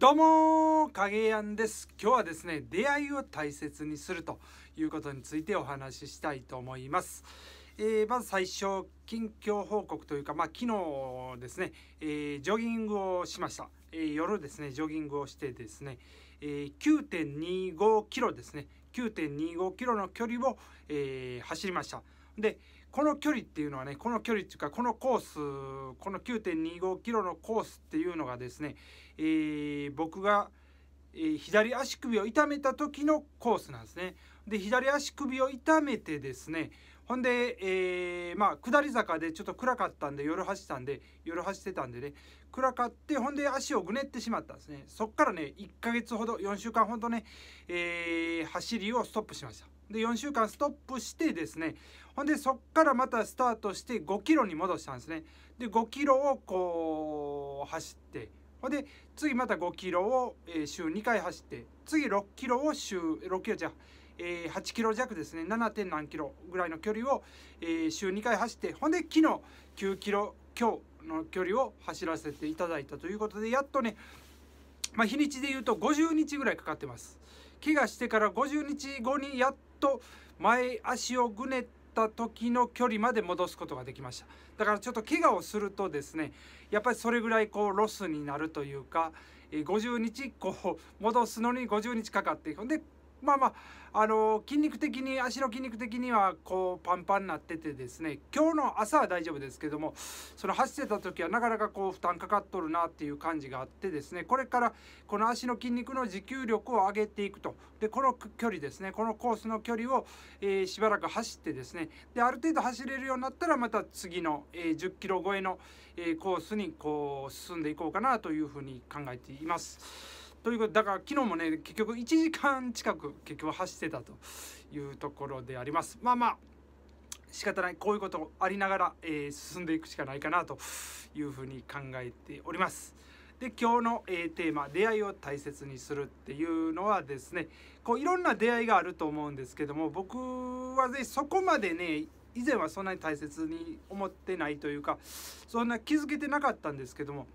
どうも影やんです今日はですね出会いを大切にするということについてお話ししたいと思います、えー、まず最初近況報告というかまあ昨日ですね、えー、ジョギングをしました、えー、夜ですねジョギングをしてですね、え9.25キロですね9.25キロの距離を、え走りましたで、この距離っていうのはねこの距離っていうかこのコースこの9.25キロのコースっていうのがですね、えー、僕が、えー、左足首を痛めた時のコースなんですね。で左足首を痛めてですねほんで、えー、まあ、下り坂でちょっと暗かったんで、夜走ったんで、夜走ってたんでね、暗かって、ほんで足をぐねってしまったんですね。そっからね、1ヶ月ほど、4週間ほどね、えー、走りをストップしました。で、4週間ストップしてですね、ほんでそっからまたスタートして5キロに戻したんですねで5キロをこう走ってほんで次また5キロを、え週2回走って次6キロを週6キロじゃえ8キロ弱ですね 7. 何キロぐらいの距離を、え週2回走ってほんで昨日9キロ強の距離を走らせていただいたということでやっとね、まあ、日にちで言うと50日ぐらいかかってます怪我してから50日後にやっと前足をぐねった時の距離まで戻すことができましただからちょっと怪我をするとですねやっぱりそれぐらいこうロスになるというか50日こう戻すのに50日かかっていくんでまあまあ、あの筋肉的に足の筋肉的にはこうパンパンになっててですね今日の朝は大丈夫ですけどもその走ってた時はなかなかこう負担かかっとるなっていう感じがあってですねこれからこの足の筋肉の持久力を上げていくとでこの距離ですねこのコースの距離を、えー、しばらく走ってですねである程度走れるようになったらまた次の、えー、10キロ超えの、えー、コースにこう進んでいこうかなというふうに考えています。ということだから昨日もね結局1時間近く結局走ってたというところでありますまあまあ仕方ないこういうことありながら、えー、進んでいくしかないかなというふうに考えております。で今日の、えテーマ「出会いを大切にする」っていうのはですねこういろんな出会いがあると思うんですけども僕は、ね、そこまでね以前はそんなに大切に思ってないというかそんな気づけてなかったんですけども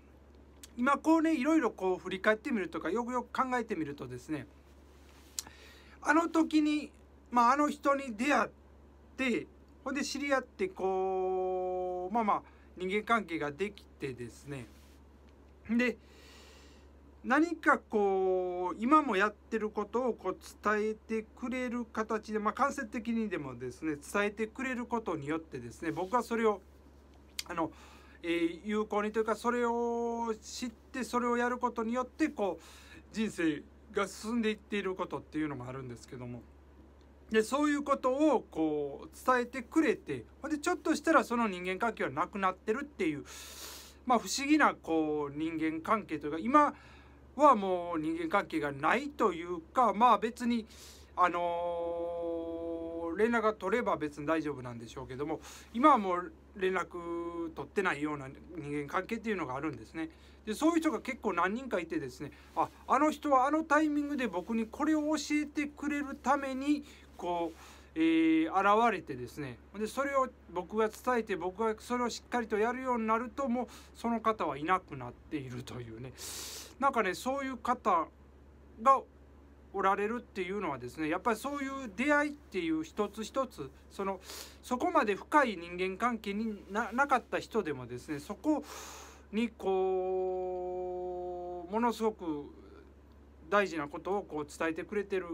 今こうねいろいろこう振り返ってみるとかよくよく考えてみるとですねあの時に、まあ、あの人に出会ってほんで知り合ってこうまあまあ人間関係ができてですねで何かこう今もやってることをこう伝えてくれる形で、まあ、間接的にでもですね伝えてくれることによってですね僕はそれをあのえ有効にというかそれを知ってそれをやることによってこう人生が進んでいっていることっていうのもあるんですけども。でそういうことをこう伝えてくれてでちょっとしたらその人間関係はなくなってるっていう、まあ、不思議なこう人間関係というか今はもう人間関係がないというかまあ別にあのー連絡が取れば別に大丈夫なんでしょうけども今はもう連絡取ってないような人間関係っていうのがあるんですねでそういう人が結構何人かいてですねああの人はあのタイミングで僕にこれを教えてくれるためにこうえー、現れてですねでそれを僕が伝えて僕がそれをしっかりとやるようになるともうその方はいなくなっているというねなんかねそういう方がおられるっていうのはですねやっぱりそういう出会いっていう一つ一つそのそこまで深い人間関係になかった人でもですねそこにこうものすごく大事なことをこう伝えてくれてる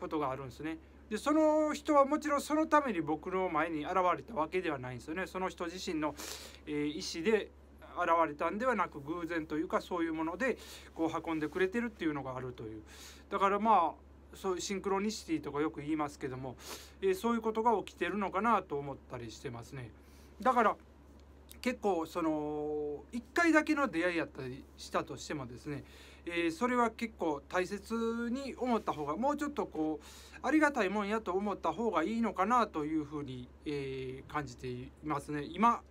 ことがあるんですね。でその人はもちろんそのために僕の前に現れたわけではないんですよね。その人自身の、えー、意思で現れたんではなく偶然というかそういうものでこう運んでくれてるっていうのがあるというだからまあそういうシンクロニシティとかよく言いますけども、えー、そういうことが起きてるのかなと思ったりしてますね。だから結構その1回だけの出会いやったりしたとしてもですね、えー、それは結構大切に思った方がもうちょっとこうありがたいもんやと思った方がいいのかなというふうに、えー、感じていますね今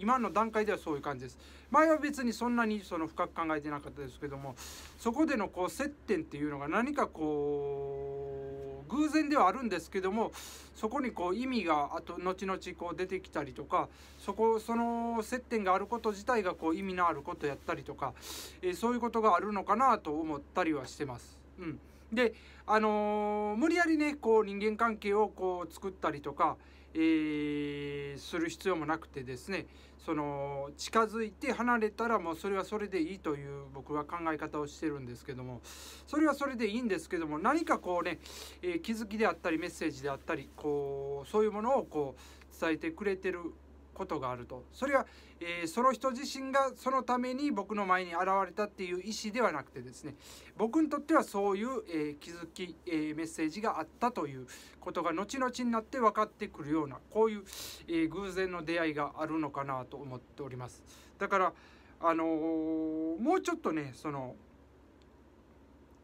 今の段階ではそういう感じです前は別にそんなにその深く考えてなかったですけどもそこでのこう接点っていうのが何かこう偶然ではあるんですけどもそこにこう意味があと後々こう出てきたりとかそこその接点があること自体がこう意味のあることやったりとか、えー、そういうことがあるのかなと思ったりはしてます。うんで、あのー、無理やりねこう人間関係をこう作ったりとか、えー、する必要もなくてですねその近づいて離れたらもうそれはそれでいいという僕は考え方をしてるんですけどもそれはそれでいいんですけども何かこうね、えー、気づきであったりメッセージであったりこうそういうものをこう伝えてくれてることがあるとそれは、えー、その人自身がそのために僕の前に現れたっていう意思ではなくてですね僕にとってはそういう、えー、気づき、えー、メッセージがあったということが後々になって分かってくるようなこういう、え偶然の出会いがあるのかなと思っておりますだからあのもうちょっとねその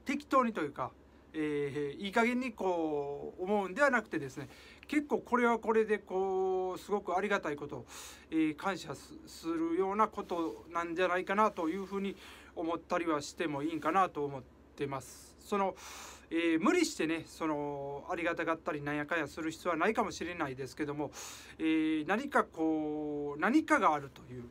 適当にというかえー、いい加減にこう思うんではなくてですね結構これはこれでこうすごくありがたいこと、えー、感謝するようなことなんじゃないかなというふうに思ったりはしてもいいんかなと思ってます。そのえー、無理してねそのありがたがったりなんやかんやする必要はないかもしれないですけども、え何かこう何かがあるという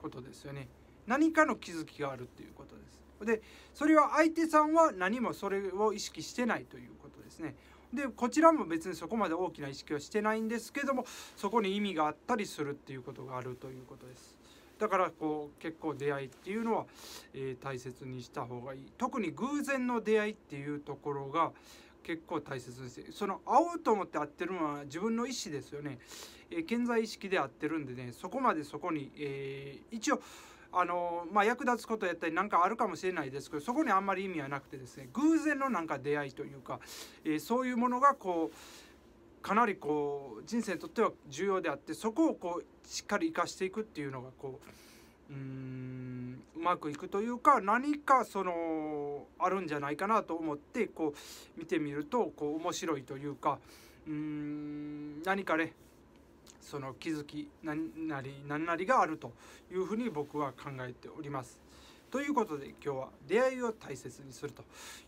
ことですよね。何かの気づきがあるっていうことですでそれは相手さんは何もそれを意識してないということですねでこちらも別にそこまで大きな意識はしてないんですけどもそこに意味があったりするっていうことがあるということですだからこう結構出会いっていうのは、えー、大切にした方がいい特に偶然の出会いっていうところが結構大切ですその会おうと思って会ってるのは自分の意思ですよね、えー、健在意識で会ってるんでねそこまでそこに、えー、一応あの、まあ、役立つことやったり何かあるかもしれないですけどそこにあんまり意味はなくてですね偶然のなんか出会いというか、えー、そういうものがこうかなりこう人生にとっては重要であってそこをこうしっかり生かしていくっていうのがこううんうまくいくというか何かそのあるんじゃないかなと思ってこう見てみるとこう面白いというかうん何かねその気づき何なり何なりがあるというふうに僕は考えております。ということで今日は出会いを大切にすると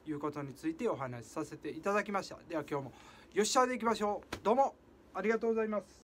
いうことについてお話しさせていただきました。では今日もよっしゃでいきましょう。どうもありがとうございます。